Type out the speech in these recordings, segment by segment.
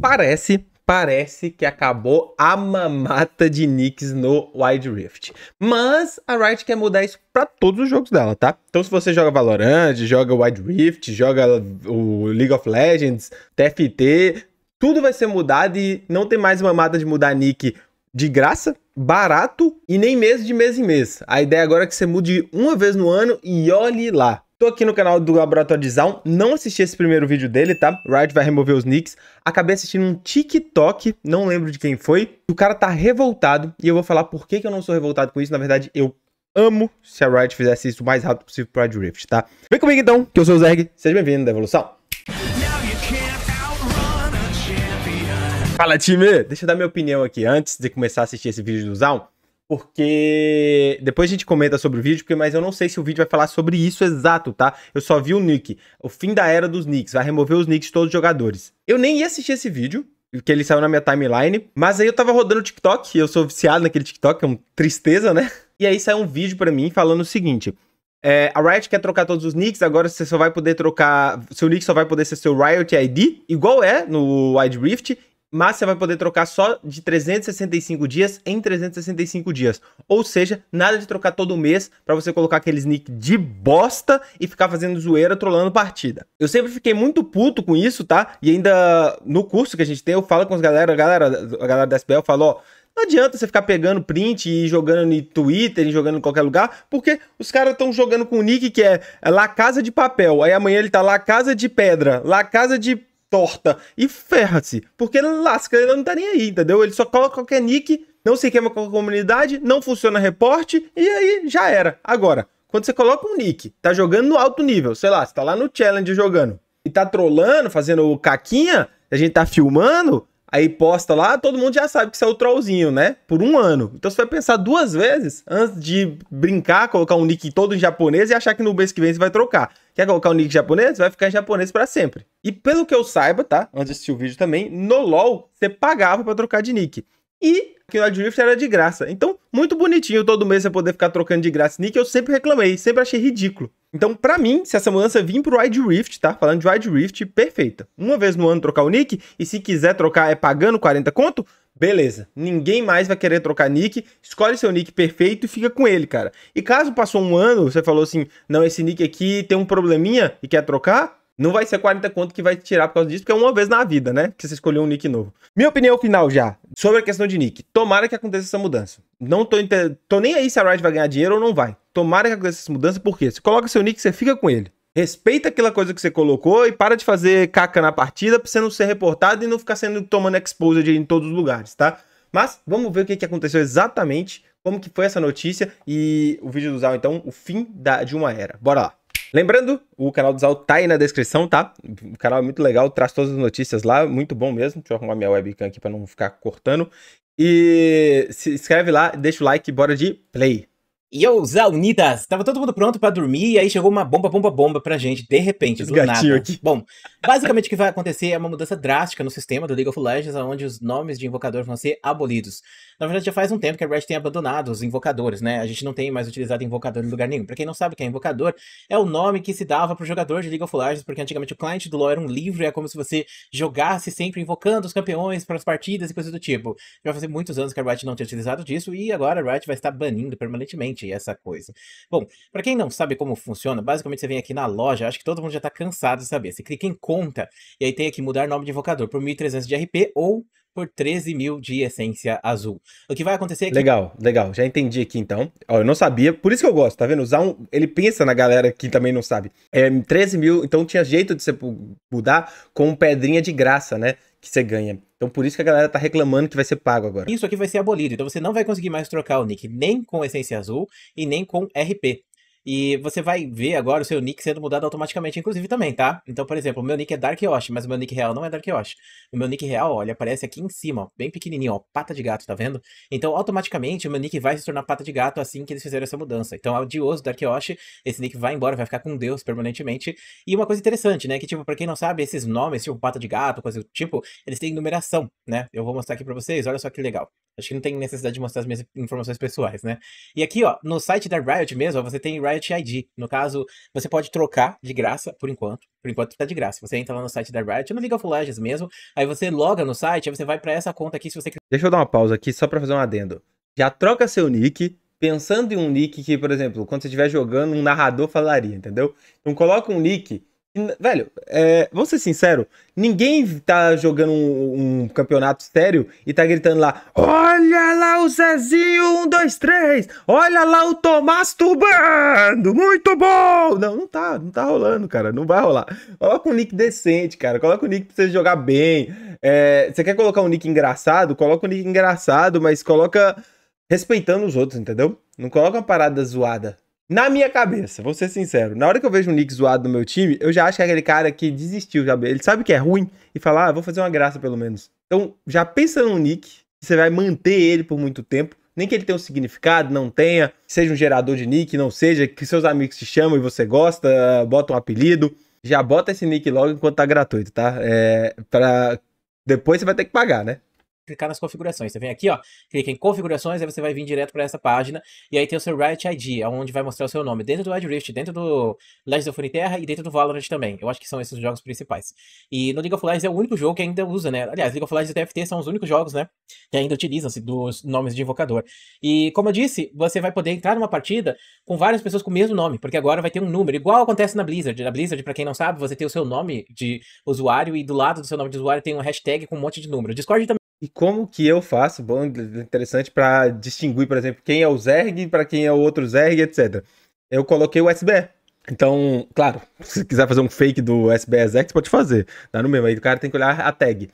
parece parece que acabou a mamata de nicks no Wide Rift. Mas a Riot quer mudar isso para todos os jogos dela, tá? Então se você joga Valorant, joga Wide Rift, joga o League of Legends, TFT, tudo vai ser mudado e não tem mais mamata de mudar nick de graça, barato e nem mesmo de mês em mês. A ideia agora é que você mude uma vez no ano e olhe lá. Tô aqui no canal do Laboratório de Zaun, não assisti esse primeiro vídeo dele, tá? Riot vai remover os nicks. Acabei assistindo um TikTok, não lembro de quem foi. O cara tá revoltado e eu vou falar por que, que eu não sou revoltado com isso. Na verdade, eu amo se a Riot fizesse isso o mais rápido possível pra Drift, tá? Vem comigo então, que eu sou o Zerg, seja bem-vindo da Evolução. Fala time! Deixa eu dar minha opinião aqui antes de começar a assistir esse vídeo do Zaun porque depois a gente comenta sobre o vídeo, porque mas eu não sei se o vídeo vai falar sobre isso exato, tá? Eu só vi o Nick, o fim da era dos Knicks, vai remover os Knicks de todos os jogadores. Eu nem ia assistir esse vídeo, que ele saiu na minha timeline, mas aí eu tava rodando o TikTok, eu sou viciado naquele TikTok, é uma tristeza, né? E aí saiu um vídeo para mim falando o seguinte: é, a Riot quer trocar todos os nicks, agora você só vai poder trocar. Seu nick só vai poder ser seu Riot ID, igual é no Wide Rift, mas você vai poder trocar só de 365 dias em 365 dias. Ou seja, nada de trocar todo mês para você colocar aqueles nick de bosta e ficar fazendo zoeira trolando partida. Eu sempre fiquei muito puto com isso, tá? E ainda no curso que a gente tem, eu falo com as galera, a galera, a galera da SPL eu falo, ó, não adianta você ficar pegando print e jogando no Twitter e jogando em qualquer lugar, porque os caras estão jogando com o nick que é, é La Casa de Papel, aí amanhã ele tá La Casa de Pedra, La Casa de torta e ferra-se, porque lasca, ele não tá nem aí, entendeu? Ele só coloca qualquer nick, não se queima com a comunidade, não funciona reporte e aí já era. Agora, quando você coloca um nick, tá jogando no alto nível, sei lá, você tá lá no challenge jogando e tá trolando, fazendo caquinha, a gente tá filmando, aí posta lá, todo mundo já sabe que isso é o trollzinho, né? Por um ano. Então você vai pensar duas vezes antes de brincar, colocar um nick todo em japonês e achar que no mês que vem você vai trocar. Quer colocar um nick japonês? Vai ficar em japonês para sempre. E pelo que eu saiba, tá? Antes de assistir o vídeo também, no LoL você pagava para trocar de nick. E que o Drift era de graça. Então, muito bonitinho todo mês você poder ficar trocando de graça nick, eu sempre reclamei, sempre achei ridículo. Então, para mim, se essa mudança vir pro Wide Rift, tá? Falando de Wide Rift, perfeita. Uma vez no ano trocar o nick, e se quiser trocar é pagando 40 conto, beleza. Ninguém mais vai querer trocar nick, escolhe seu nick perfeito e fica com ele, cara. E caso passou um ano, você falou assim, não, esse nick aqui tem um probleminha e quer trocar, não vai ser 40 conto que vai tirar por causa disso, porque é uma vez na vida, né? Que você escolheu um nick novo. Minha opinião final já, sobre a questão de nick. Tomara que aconteça essa mudança. Não tô, inter... tô nem aí se a Riot vai ganhar dinheiro ou não vai. Tomara que aconteça essa mudança, porque você coloca seu nick, você fica com ele. Respeita aquela coisa que você colocou e para de fazer caca na partida pra você não ser reportado e não ficar sendo tomando exposed em todos os lugares, tá? Mas vamos ver o que, que aconteceu exatamente, como que foi essa notícia e o vídeo do Zal, então, o fim da, de uma era. Bora lá! Lembrando, o canal do Zal tá aí na descrição, tá? O canal é muito legal, traz todas as notícias lá, muito bom mesmo. Deixa eu arrumar minha webcam aqui pra não ficar cortando. E se inscreve lá, deixa o like e bora de play! E os Zaunidas! Tava todo mundo pronto para dormir e aí chegou uma bomba, bomba, bomba pra gente, de repente, do nada. Aqui. Bom, basicamente o que vai acontecer é uma mudança drástica no sistema do League of Legends, onde os nomes de invocadores vão ser abolidos. Na verdade, já faz um tempo que a Riot tem abandonado os invocadores, né? A gente não tem mais utilizado invocador em lugar nenhum. Pra quem não sabe o que é invocador, é o nome que se dava pro jogador de League of Legends, porque antigamente o cliente do LoL era um livro, é como se você jogasse sempre invocando os campeões para as partidas e coisas do tipo. Já fazer muitos anos que a Riot não tinha utilizado disso e agora a Riot vai estar banindo permanentemente gente essa coisa. Bom, para quem não sabe como funciona, basicamente você vem aqui na loja, acho que todo mundo já tá cansado de saber. Você clica em conta e aí tem aqui mudar nome de invocador por 1.300 de RP ou por 13 mil de essência azul. O que vai acontecer é que... Legal, legal. Já entendi aqui então. Ó, eu não sabia, por isso que eu gosto, tá vendo? Usar um. Ele pensa na galera que também não sabe. É 13 mil, então tinha jeito de você mudar com pedrinha de graça, né? que você ganha. Então por isso que a galera tá reclamando que vai ser pago agora. Isso aqui vai ser abolido, então você não vai conseguir mais trocar o nick nem com essência azul e nem com RP. E você vai ver agora o seu nick sendo mudado automaticamente, inclusive também, tá? Então, por exemplo, o meu nick é Dark Yoshi, mas o meu nick real não é Dark Yoshi. O meu nick real, olha, aparece aqui em cima, ó, bem pequenininho, ó, pata de gato, tá vendo? Então, automaticamente, o meu nick vai se tornar pata de gato assim que eles fizeram essa mudança. Então, odioso Dark Yoshi, esse nick vai embora, vai ficar com Deus permanentemente. E uma coisa interessante, né, que tipo, pra quem não sabe, esses nomes, tipo pata de gato, coisa do tipo, eles têm numeração, né? Eu vou mostrar aqui pra vocês, olha só que legal. Acho que não tem necessidade de mostrar as minhas informações pessoais, né? E aqui, ó, no site da Riot mesmo, você tem Riot Riot ID. No caso, você pode trocar de graça, por enquanto. Por enquanto tá de graça. Você entra lá no site da Riot, no League of Legends mesmo, aí você loga no site, aí você vai para essa conta aqui se você Deixa eu dar uma pausa aqui só para fazer um adendo. Já troca seu nick, pensando em um nick que, por exemplo, quando você estiver jogando, um narrador falaria, entendeu? Então coloca um nick Velho, é, vamos ser sinceros, ninguém tá jogando um, um, campeonato sério e tá gritando lá: Olha lá o Zezinho, um, dois, três, olha lá o Tomás tubando muito bom! Não, não tá, não tá rolando, cara, não vai rolar. Coloca um nick decente, cara, coloca um nick pra você jogar bem. É, você quer colocar um nick engraçado? Coloca um nick engraçado, mas coloca respeitando os outros, entendeu? Não coloca uma parada zoada. Na minha cabeça, vou ser sincero, na hora que eu vejo um Nick zoado no meu time, eu já acho que é aquele cara que desistiu, sabe? Ele sabe que é ruim e fala, ah, vou fazer uma graça pelo menos. Então, já pensa num Nick, você vai manter ele por muito tempo, nem que ele tenha um significado, não tenha, seja um gerador de nick, não seja, que seus amigos te chamam e você gosta, bota um apelido, já bota esse nick logo enquanto tá gratuito, tá? É, pra... Depois você vai ter que pagar, né? clicar nas configurações. Você vem aqui, ó, clica em configurações, aí você vai vir direto para essa página, e aí tem o seu Riot ID, onde vai mostrar o seu nome dentro do Wild Rift, dentro do Legends of Terra e dentro do Valorant também. Eu acho que são esses os jogos principais. E no League of Legends é o único jogo que ainda usa, né? Aliás, League of Legends e TFT são os únicos jogos, né, que ainda utilizam-se dos nomes de invocador. E como eu disse, você vai poder entrar numa partida com várias pessoas com o mesmo nome, porque agora vai ter um número, igual acontece na Blizzard. Na Blizzard, para quem não sabe, você tem o seu nome de usuário e do lado do seu nome de usuário tem um hashtag com um monte de número. Discord também e como que eu faço, bom, interessante, para distinguir, por exemplo, quem é o Zerg para quem é o outro Zerg, etc. Eu coloquei o SBE. Então, claro, se quiser fazer um fake do SBE Zerg, você pode fazer. Dá no mesmo. Aí o cara tem que olhar a tag.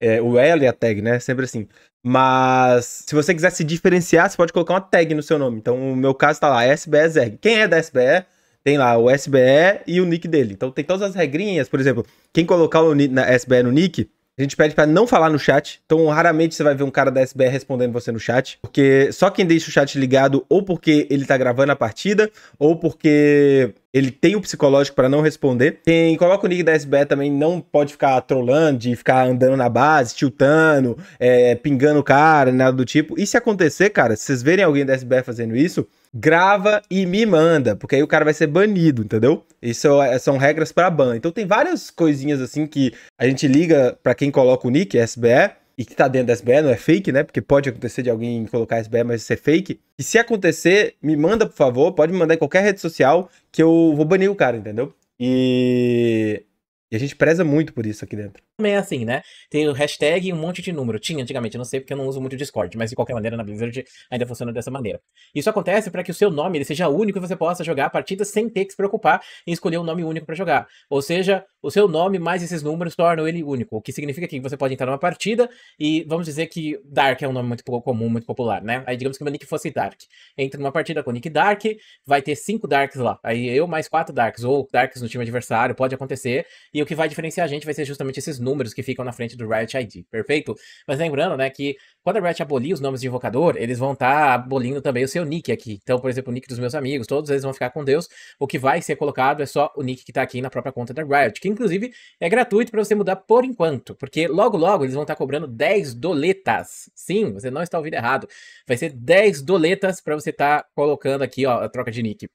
É, o L e a tag, né? Sempre assim. Mas se você quiser se diferenciar, você pode colocar uma tag no seu nome. Então, o meu caso tá lá, SBE Zerg. Quem é da SBE? tem lá o SBE e o nick dele. Então tem todas as regrinhas, por exemplo, quem colocar o SBE no nick a gente pede para não falar no chat, então raramente você vai ver um cara da SBR respondendo você no chat, porque só quem deixa o chat ligado ou porque ele tá gravando a partida, ou porque ele tem o psicológico para não responder. Quem coloca o nick da SBR também não pode ficar trollando, de ficar andando na base, tiltando, é, pingando o cara, nada do tipo. E se acontecer, cara, se vocês verem alguém da SBR fazendo isso, grava e me manda, porque aí o cara vai ser banido, entendeu? Isso é, é são regras para ban. Então tem várias coisinhas assim que a gente liga para quem coloca o nick SBE e que tá dentro da SBE, não é fake, né? Porque pode acontecer de alguém colocar SBE, mas ser é fake. E se acontecer, me manda, por favor, pode me mandar em qualquer rede social que eu vou banir o cara, entendeu? E, e a gente preza muito por isso aqui dentro também é assim, né? Tem o hashtag e um monte de número. Tinha antigamente, eu não sei porque eu não uso muito o Discord, mas de qualquer maneira na Blizzard ainda funciona dessa maneira. Isso acontece para que o seu nome ele seja único e você possa jogar a partida sem ter que se preocupar em escolher um nome único para jogar. Ou seja, o seu nome mais esses números tornam ele único, o que significa que você pode entrar numa partida e vamos dizer que Dark é um nome muito comum, muito popular, né? Aí digamos que meu nick fosse Dark. Entra numa partida com nick Dark, vai ter cinco Darks lá. Aí eu mais quatro Darks ou Darks no time adversário, pode acontecer, e o que vai diferenciar a gente vai ser justamente esses números números que ficam na frente do Riot ID, perfeito? Mas lembrando, né, que quando a Riot abolir os nomes de invocador, eles vão estar tá abolindo também o seu nick aqui. Então, por exemplo, o nick dos meus amigos, todos eles vão ficar com Deus. O que vai ser colocado é só o nick que está aqui na própria conta da Riot, que inclusive é gratuito para você mudar por enquanto, porque logo logo eles vão estar tá cobrando 10 doletas. Sim, você não está ouvindo errado. Vai ser 10 doletas para você estar tá colocando aqui, ó, a troca de nick.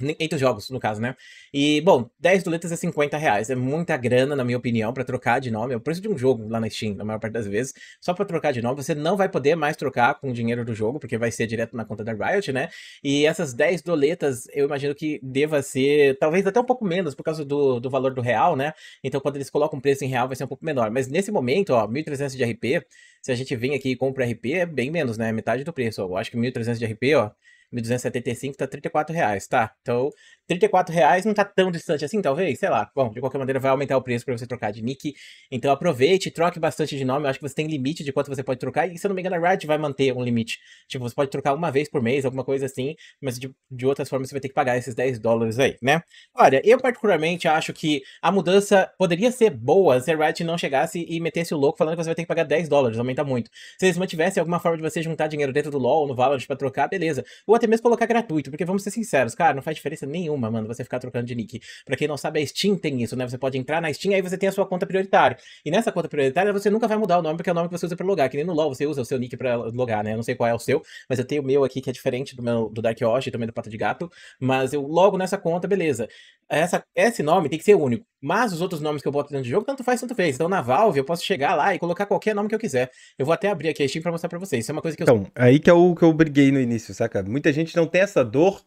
Entre os jogos, no caso, né? E, bom, 10 doletas é 50 reais. É muita grana, na minha opinião, para trocar de nome. É o preço de um jogo lá na Steam, na maior parte das vezes. Só para trocar de nome, você não vai poder mais trocar com o dinheiro do jogo, porque vai ser direto na conta da Riot, né? E essas 10 doletas, eu imagino que deva ser, talvez até um pouco menos, por causa do, do valor do real, né? Então, quando eles colocam o preço em real, vai ser um pouco menor. Mas nesse momento, ó, 1.300 de RP, se a gente vem aqui e compra RP, é bem menos, né? Metade do preço. Ó. Eu acho que 1.300 de RP, ó 1.275 tá 34 reais, tá? Então, 34 reais não tá tão distante assim, talvez, sei lá. Bom, de qualquer maneira vai aumentar o preço para você trocar de nick. Então aproveite, troque bastante de nome. Eu acho que você tem limite de quanto você pode trocar. E se eu não me engano, a Riot vai manter um limite. Tipo, você pode trocar uma vez por mês, alguma coisa assim. Mas de, de outras formas você vai ter que pagar esses 10 dólares aí, né? Olha, eu particularmente acho que a mudança poderia ser boa se a Riot não chegasse e metesse o louco falando que você vai ter que pagar 10 dólares, aumenta muito. Se eles mantivessem alguma forma de você juntar dinheiro dentro do LoL ou no Valorant para trocar, beleza. O até mesmo colocar gratuito, porque vamos ser sinceros, cara, não faz diferença nenhuma, mano, você ficar trocando de nick. Pra quem não sabe, a Steam tem isso, né? Você pode entrar na Steam, aí você tem a sua conta prioritária. E nessa conta prioritária, você nunca vai mudar o nome, porque é o nome que você usa pra logar. Que nem no LoL, você usa o seu nick pra logar, né? Eu não sei qual é o seu, mas eu tenho o meu aqui, que é diferente do meu do Dark Osh, também do Pato de Gato. Mas eu logo nessa conta, beleza essa, esse nome tem que ser único. Mas os outros nomes que eu boto dentro do jogo, tanto faz, tanto fez. Então, na Valve, eu posso chegar lá e colocar qualquer nome que eu quiser. Eu vou até abrir aqui a Steam pra mostrar pra vocês. Isso é uma coisa que eu... Então, aí que é o que eu briguei no início, saca? Muita gente não tem essa dor,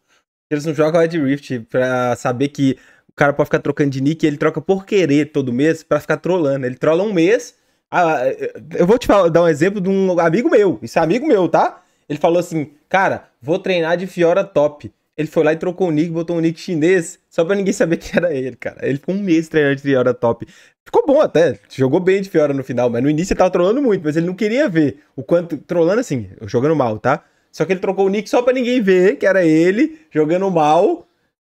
eles não jogam Red Rift pra saber que o cara pode ficar trocando de nick e ele troca por querer todo mês pra ficar trollando. Ele trola um mês. Ah, eu vou te falar, dar um exemplo de um amigo meu. Isso é amigo meu, tá? Ele falou assim, cara, vou treinar de Fiora top. Ele foi lá e trocou o nick, botou um nick chinês, só pra ninguém saber que era ele, cara. Ele ficou um mês treinando de Fiora top. Ficou bom até, jogou bem de Fiora no final, mas no início ele tava trollando muito, mas ele não queria ver o quanto. Trollando assim, jogando mal, tá? Só que ele trocou o nick só pra ninguém ver que era ele, jogando mal.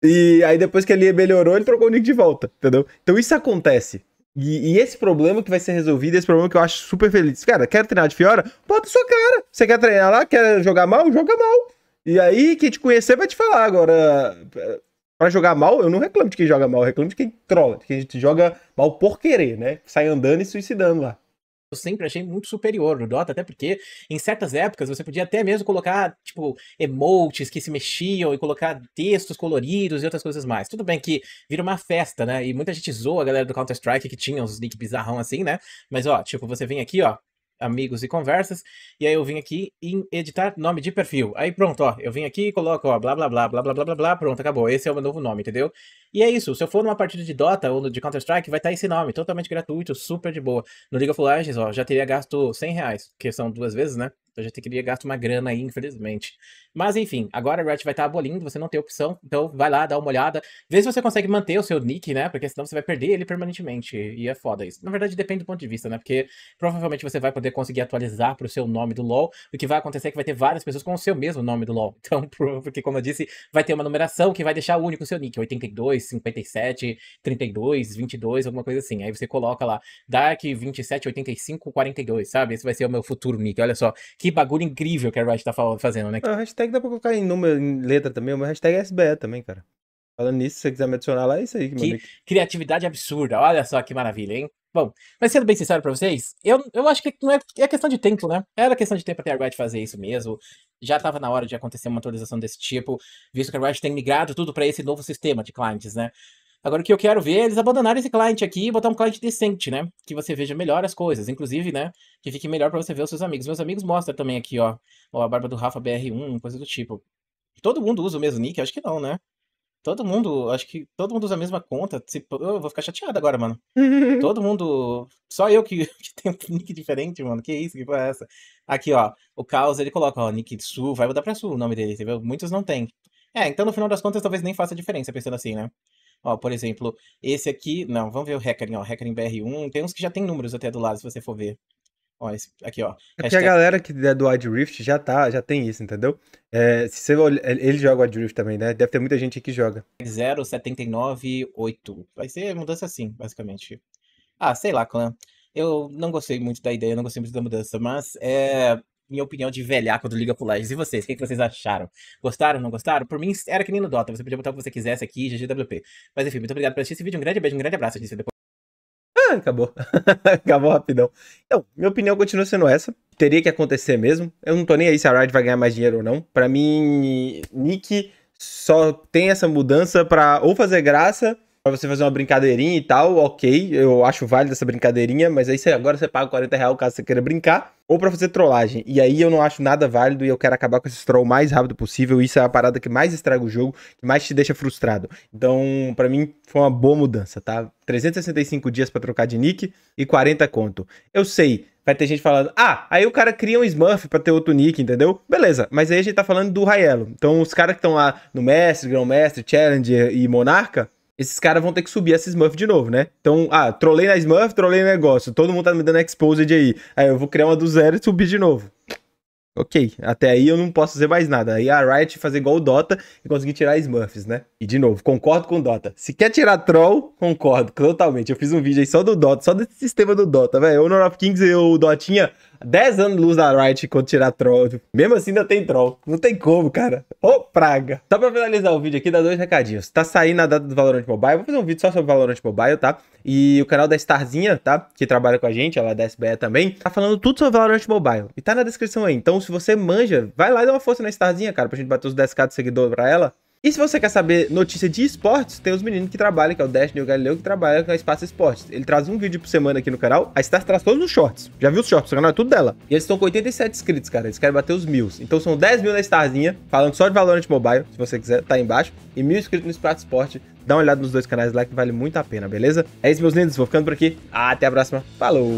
E aí depois que ele melhorou, ele trocou o nick de volta, entendeu? Então isso acontece. E, e, esse problema que vai ser resolvido, esse problema que eu acho super feliz. Cara, quer treinar de Fiora? Bota sua cara. Você quer treinar lá? Quer jogar mal? Joga mal. E aí, quem te conhecer vai te falar. Agora, para jogar mal, eu não reclamo de quem joga mal, eu reclamo de quem trola, de quem joga mal por querer, né? Sai andando e suicidando lá eu sempre achei muito superior no Dota, até porque em certas épocas você podia até mesmo colocar, tipo, emotes que se mexiam e colocar textos coloridos e outras coisas mais. Tudo bem que vira uma festa, né? E muita gente zoa a galera do Counter-Strike que tinha uns links bizarrão assim, né? Mas ó, tipo, você vem aqui, ó, amigos e conversas, e aí eu vim aqui em editar nome de perfil. Aí pronto, ó, eu vim aqui e coloco, ó, blá, blá, blá, blá, blá, blá, blá, blá, pronto, acabou. Esse é o meu novo nome, entendeu? E é isso, se eu for numa partida de Dota ou de Counter-Strike, vai estar tá esse nome, totalmente gratuito, super de boa. No League of Legends, ó, já teria gasto 100 reais, que são duas vezes, né? Eu então já teria gasto uma grana aí, infelizmente. Mas enfim, agora a Riot vai estar tá abolindo, você não tem opção, então vai lá, dá uma olhada. Vê se você consegue manter o seu nick, né? Porque senão você vai perder ele permanentemente, e é foda isso. Na verdade, depende do ponto de vista, né? Porque provavelmente você vai poder conseguir atualizar para o seu nome do LoL, o que vai acontecer é que vai ter várias pessoas com o seu mesmo nome do LoL. Então, porque como eu disse, vai ter uma numeração que vai deixar único o seu nick, 82, 32, 57, 32, 22, alguma coisa assim. Aí você coloca lá Dark 27, 85, 42, sabe? Esse vai ser o meu futuro nick. Olha só, que bagulho incrível que a Riot tá fazendo, né? A é, hashtag dá pra colocar em número, em letra também. mas hashtag é SBE também, cara. Falando nisso, se você quiser me adicionar lá, é isso aí. Que, que criatividade absurda, olha só que maravilha, hein? Bom, mas sendo bem sincero pra vocês, eu, eu acho que não é, é questão de tempo, né? Era questão de tempo até a Riot fazer isso mesmo. Já tava na hora de acontecer uma atualização desse tipo, visto que a Riot tem migrado tudo para esse novo sistema de clientes, né? Agora o que eu quero ver é eles abandonarem esse cliente aqui e botar um cliente decente, né? Que você veja melhor as coisas, inclusive, né? Que fique melhor para você ver os seus amigos. Meus amigos mostram também aqui, ó. ó a barba do Rafa BR1, coisa do tipo. Todo mundo usa o mesmo nick? Acho que não, né? Todo mundo, acho que todo mundo usa a mesma conta. eu vou ficar chateado agora, mano. todo mundo. Só eu que, que tenho um nick diferente, mano. Que isso, que porra é essa? Aqui, ó. O Caos, ele coloca, ó, nick Su, vai mudar pra Su o nome dele, entendeu? Muitos não tem. É, então no final das contas talvez nem faça diferença, pensando assim, né? Ó, por exemplo, esse aqui. Não, vamos ver o Hackering, ó. Hackering BR1. Tem uns que já tem números até do lado, se você for ver. Ó, esse, aqui, ó. É porque a galera que é do Wild Rift já tá, já tem isso, entendeu? É, se você olha, é, ele joga Wild Rift também, né? Deve ter muita gente que joga. 0798. Vai ser mudança assim, basicamente. Ah, sei lá, clã. Eu não gostei muito da ideia, não gostei muito da mudança, mas é minha opinião de velhar quando liga pro Lages. E vocês, o que, é que, vocês acharam? Gostaram, não gostaram? Por mim, era que nem no Dota, você podia botar o que você quisesse aqui, GGWP. Mas enfim, muito obrigado por assistir esse vídeo, um grande beijo, um grande abraço, a gente se vê depois. Ah, acabou. acabou rapidão. Então, minha opinião continua sendo essa. Teria que acontecer mesmo. Eu não tô nem aí se a Riot vai ganhar mais dinheiro ou não. Para mim, Nick só tem essa mudança para ou fazer graça pra você fazer uma brincadeirinha e tal, ok, eu acho válido essa brincadeirinha, mas aí você, agora você paga 40 reais caso você queira brincar, ou pra fazer trollagem. E aí eu não acho nada válido e eu quero acabar com esse troll o mais rápido possível. Isso é a parada que mais estraga o jogo, que mais te deixa frustrado. Então, para mim, foi uma boa mudança, tá? 365 dias para trocar de nick e 40 conto. Eu sei, vai ter gente falando, ah, aí o cara cria um Smurf pra ter outro nick, entendeu? Beleza, mas aí a gente tá falando do Raelo. Então os caras que estão lá no Mestre, Grão Mestre, Challenger e Monarca, esses caras vão ter que subir essa Smurf de novo, né? Então, ah, trolei na Smurf, trolei no negócio. Todo mundo tá me dando exposed aí. Aí eu vou criar uma do zero e subir de novo. Ok, até aí eu não posso fazer mais nada. Aí a Riot fazer igual o Dota e conseguir tirar Smurfs, né? E de novo, concordo com o Dota. Se quer tirar troll, concordo totalmente. Eu fiz um vídeo aí só do Dota, só desse sistema do Dota, velho. Honor of Kings e o Dotinha 10 anos luz da Riot quando tirar troll. Tipo, mesmo assim ainda tem troll. Não tem como, cara. Ô, praga. Só pra finalizar o vídeo aqui, dá dois recadinhos. Tá saindo a data do Valorant Mobile. Vou fazer um vídeo só sobre Valorant Mobile, tá? E o canal da Starzinha, tá? Que trabalha com a gente, ela é da SBE também. Tá falando tudo sobre Valorant Mobile. E tá na descrição aí. Então, se você manja, vai lá e dá uma força na Starzinha, cara, pra gente bater os 10k de seguidor pra ela. E se você quer saber notícia de esportes, tem os meninos que trabalham, que é o Dash e o Galileu, que trabalham com a Espaço Esportes. Ele traz um vídeo por semana aqui no canal, a Star traz todos os shorts. Já viu os shorts, o canal é tudo dela. E eles estão com 87 inscritos, cara, eles querem bater os mil. Então são 10 mil na Starzinha, falando só de Valorant Mobile, se você quiser, tá aí embaixo. E mil inscritos no Espaço Esporte. Dá uma olhada nos dois canais lá que vale muito a pena, beleza? É isso, meus lindos, vou ficando por aqui. Até a próxima. Falou!